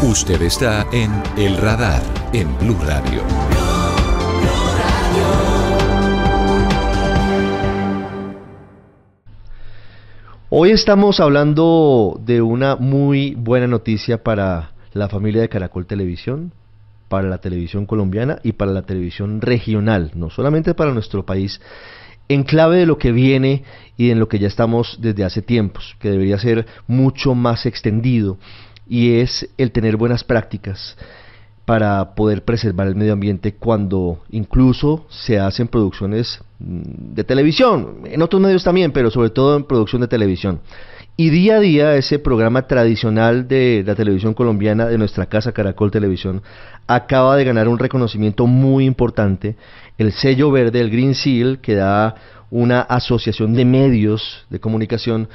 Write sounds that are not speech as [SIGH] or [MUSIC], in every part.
Usted está en El Radar, en Blue Radio. Hoy estamos hablando de una muy buena noticia para la familia de Caracol Televisión, para la televisión colombiana y para la televisión regional, no solamente para nuestro país, en clave de lo que viene y en lo que ya estamos desde hace tiempos, que debería ser mucho más extendido y es el tener buenas prácticas para poder preservar el medio ambiente cuando incluso se hacen producciones mm, de televisión, en otros medios también, pero sobre todo en producción de televisión. Y día a día ese programa tradicional de la televisión colombiana, de nuestra casa Caracol Televisión, acaba de ganar un reconocimiento muy importante, el sello verde, el Green Seal, que da una asociación de medios de comunicación,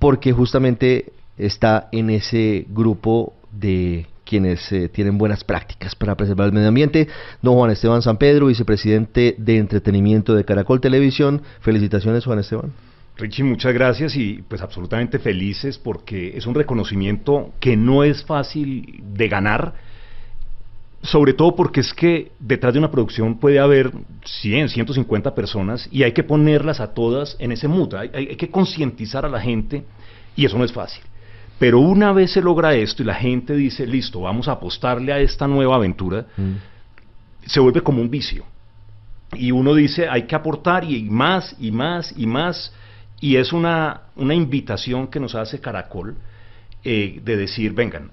porque justamente está en ese grupo de quienes eh, tienen buenas prácticas para preservar el medio ambiente. Don Juan Esteban San Pedro, vicepresidente de entretenimiento de Caracol Televisión. Felicitaciones, Juan Esteban. Richie, muchas gracias y pues absolutamente felices porque es un reconocimiento que no es fácil de ganar, sobre todo porque es que detrás de una producción puede haber 100, 150 personas y hay que ponerlas a todas en ese muta, hay que concientizar a la gente y eso no es fácil. Pero una vez se logra esto y la gente dice, listo, vamos a apostarle a esta nueva aventura, mm. se vuelve como un vicio. Y uno dice, hay que aportar y más y más y más. Y es una, una invitación que nos hace Caracol eh, de decir, vengan,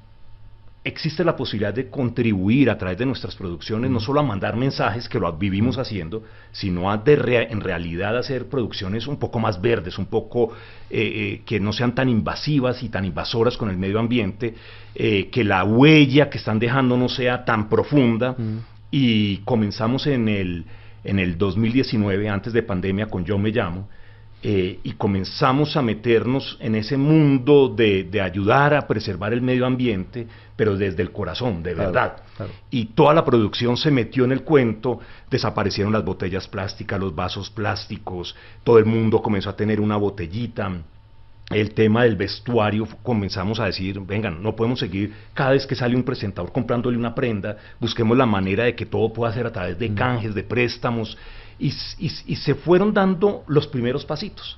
existe la posibilidad de contribuir a través de nuestras producciones, no solo a mandar mensajes, que lo vivimos haciendo, sino a de en realidad hacer producciones un poco más verdes, un poco eh, eh, que no sean tan invasivas y tan invasoras con el medio ambiente, eh, que la huella que están dejando no sea tan profunda. Y comenzamos en el, en el 2019, antes de pandemia, con Yo Me Llamo, eh, y comenzamos a meternos en ese mundo de, ayudar a preservar el medio ambiente, pero desde el corazón, de verdad. Y toda la producción se metió en el cuento, desaparecieron las botellas plásticas, los vasos plásticos, todo el mundo comenzó a tener una botellita. El tema del vestuario, comenzamos a decir, vengan, no podemos seguir cada vez que sale un presentador comprándole una prenda, busquemos la manera de que todo pueda ser a través de canjes, de préstamos y, se fueron dando los primeros pasitos.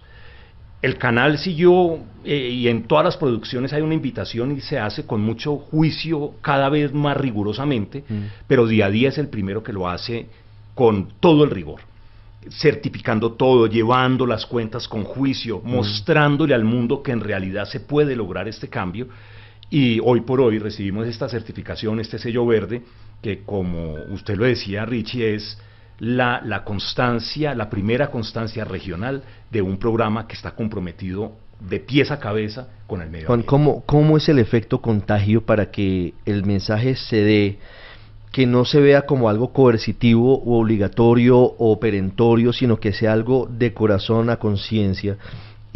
El canal siguió eh, y en todas las producciones hay una invitación y se hace con mucho juicio cada vez más rigurosamente, mm. pero día a día es el primero que lo hace con todo el rigor, certificando todo, llevando las cuentas con juicio, mm. mostrándole al mundo que en realidad se puede lograr este cambio. Y hoy por hoy recibimos esta certificación, este sello verde, que como usted lo decía, Richie, es la, la constancia, la primera constancia regional de un programa que está comprometido de pies a cabeza con el medio ambiente. ¿cómo, ¿cómo es el efecto contagio para que el mensaje se dé, que no se vea como algo coercitivo o obligatorio o perentorio, sino que sea algo de corazón a conciencia?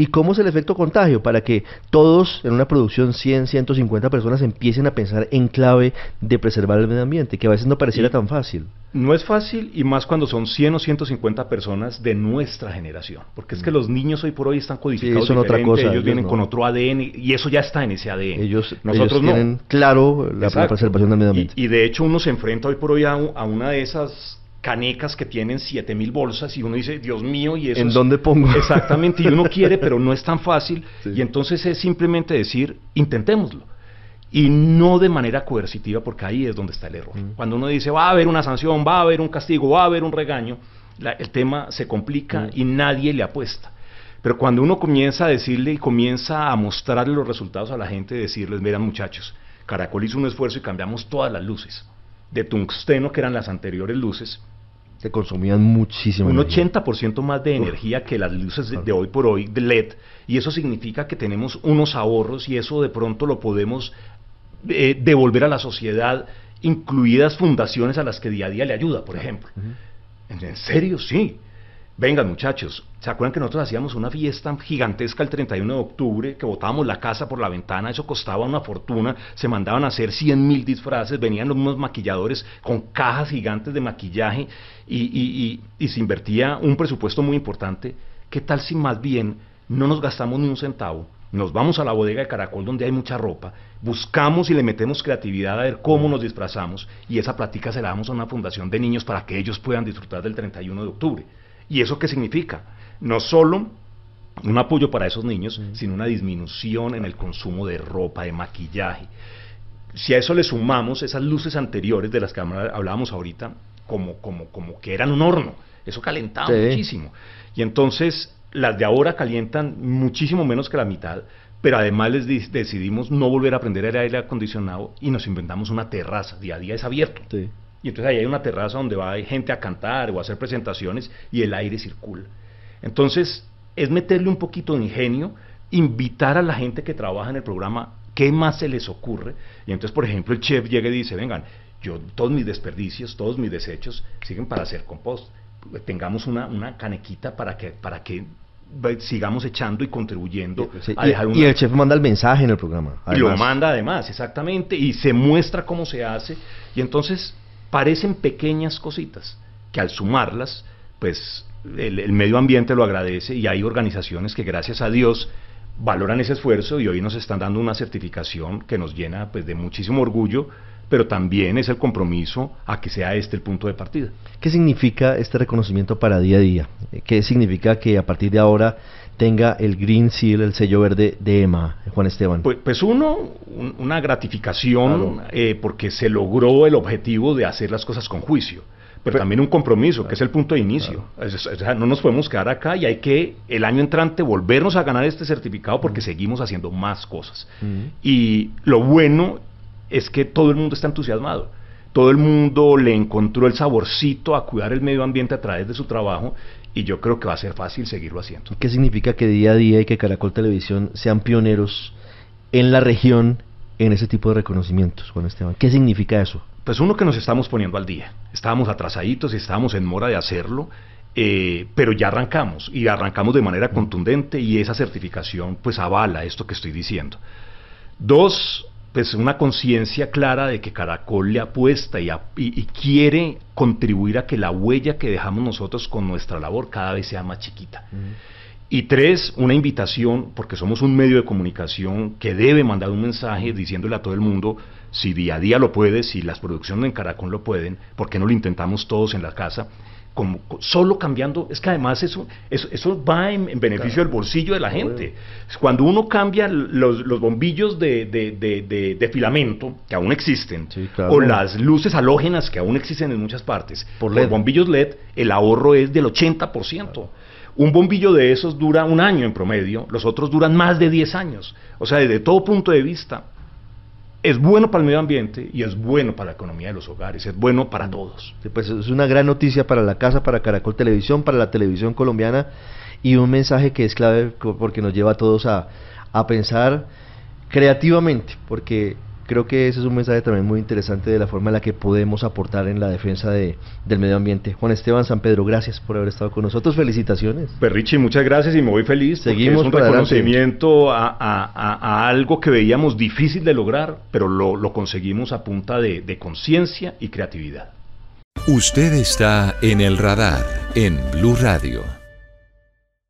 ¿Y cómo es el efecto contagio? Para que todos en una producción 100, 150 personas empiecen a pensar en clave de preservar el medio ambiente, que a veces no pareciera tan fácil. No es fácil y más cuando son 100 o 150 personas de nuestra generación, porque es que mm. los niños hoy por hoy están codificados en otra cosa, ellos, vienen con otro ADN y eso ya está en ese ADN. Ellos, Nosotros tienen claro la preservación del medio ambiente. Y, de hecho uno se enfrenta hoy por hoy a una de esas canecas que tienen 7000 bolsas y uno dice, Dios mío, y eso... ¿En dónde pongo? [LAUGHS] Exactamente, y uno quiere, pero no es tan fácil. Y entonces es simplemente decir, intentémoslo. Y no de manera coercitiva, porque ahí es donde está el error. Mm. Cuando uno dice, va a haber una sanción, va a haber un castigo, va a haber un regaño, el tema se complica mm. y nadie le apuesta. Pero cuando uno comienza a decirle y comienza a mostrarle los resultados a la gente, decirles, miren muchachos, Caracol hizo un esfuerzo y cambiamos todas las luces de tungsteno, que eran las anteriores luces, se consumían muchísimo. Un 80% más de energía que las luces de, hoy por hoy de LED. Y eso significa que tenemos unos ahorros y eso de pronto lo podemos eh, devolver a la sociedad, incluidas fundaciones a las que día a día le ayuda, por ejemplo. ¿En serio? Sí. Vengan muchachos, ¿se acuerdan que nosotros hacíamos una fiesta gigantesca el 31 de octubre, que botábamos la casa por la ventana, eso costaba una fortuna, se mandaban a hacer 100 mil disfraces, venían los mismos maquilladores con cajas gigantes de maquillaje y, se invertía un presupuesto muy importante? ¿Qué tal si más bien no nos gastamos ni un centavo? nos vamos a la bodega de Caracol donde hay mucha ropa, buscamos y le metemos creatividad a ver cómo nos disfrazamos y esa plática se la damos a una fundación de niños para que ellos puedan disfrutar del 31 de octubre. ¿Y eso qué significa? No solo un apoyo para esos niños, sino una disminución en el consumo de ropa, de maquillaje. Si a eso le sumamos esas luces anteriores de las que hablábamos ahorita, como, como, como que eran un horno, eso calentaba muchísimo. Y entonces las de ahora calientan muchísimo menos que la mitad, pero además les decidimos no volver a prender el aire acondicionado y nos inventamos una terraza, día a día es abierto. Y entonces ahí hay una terraza donde va gente a cantar o a hacer presentaciones y el aire circula. Entonces, es meterle un poquito de ingenio, invitar a la gente que trabaja en el programa, qué más se les ocurre. Y entonces, por ejemplo, el chef llega y dice, vengan, yo todos mis desperdicios, todos mis desechos siguen para hacer compost. Tengamos una, canequita para que, para que sigamos echando y contribuyendo a dejar Y el chef manda el mensaje en el programa. lo manda además, exactamente, y se muestra cómo se hace. Y entonces Parecen pequeñas cositas que al sumarlas, pues el, medio ambiente lo agradece y hay organizaciones que gracias a Dios valoran ese esfuerzo y hoy nos están dando una certificación que nos llena pues, de muchísimo orgullo, pero también es el compromiso a que sea este el punto de partida. ¿Qué significa este reconocimiento para día a día? ¿Qué significa que a partir de ahora tenga el Green Seal, el sello verde de EMA, Juan Esteban? Pues, pues uno, una gratificación eh, porque se logró el objetivo de hacer las cosas con juicio. Pero, también un compromiso, que es el punto de inicio. no nos podemos quedar acá y hay que el año entrante volvernos a ganar este certificado porque mm. seguimos haciendo más cosas. Mm. Y lo bueno es que todo el mundo está entusiasmado. Todo el mundo le encontró el saborcito a cuidar el medio ambiente a través de su trabajo y yo creo que va a ser fácil seguirlo haciendo. ¿Qué significa que día a día y que Caracol Televisión sean pioneros en la región en ese tipo de reconocimientos, Juan Esteban? ¿Qué significa eso? Pues uno que nos estamos poniendo al día, estábamos atrasaditos y estábamos en mora de hacerlo, eh, pero ya arrancamos y arrancamos de manera contundente y esa certificación pues avala esto que estoy diciendo. Dos, pues una conciencia clara de que Caracol le apuesta y, quiere contribuir a que la huella que dejamos nosotros con nuestra labor cada vez sea más chiquita. Y tres, una invitación, porque somos un medio de comunicación que debe mandar un mensaje diciéndole a todo el mundo, si día a día lo puede, si las producciones en Caracol lo pueden, porque no lo intentamos todos en la casa? como solo cambiando, es que además eso, eso, va en, beneficio del bolsillo de la gente. Cuando uno cambia los, los bombillos de, filamento, que aún existen, o las luces halógenas, que aún existen en muchas partes, por, los bombillos LED, el ahorro es del 80%. Un bombillo de esos dura un año en promedio, los otros duran más de 10 años. O sea, desde todo punto de vista, es bueno para el medio ambiente y es bueno para la economía de los hogares, es bueno para todos. pues es una gran noticia para la casa, para Caracol Televisión, para la televisión colombiana y un mensaje que es clave porque nos lleva a todos a, a pensar creativamente, porque creo que ese es un mensaje también muy interesante de la forma en la que podemos aportar en la defensa del medio ambiente. Juan Esteban San Pedro, gracias por haber estado con nosotros. Felicitaciones. Perrichi, pues muchas gracias y me voy feliz. Seguimos es un reconocimiento a, algo que veíamos difícil de lograr, pero lo, conseguimos a punta de, de conciencia y creatividad. Usted está en el radar en Blue Radio.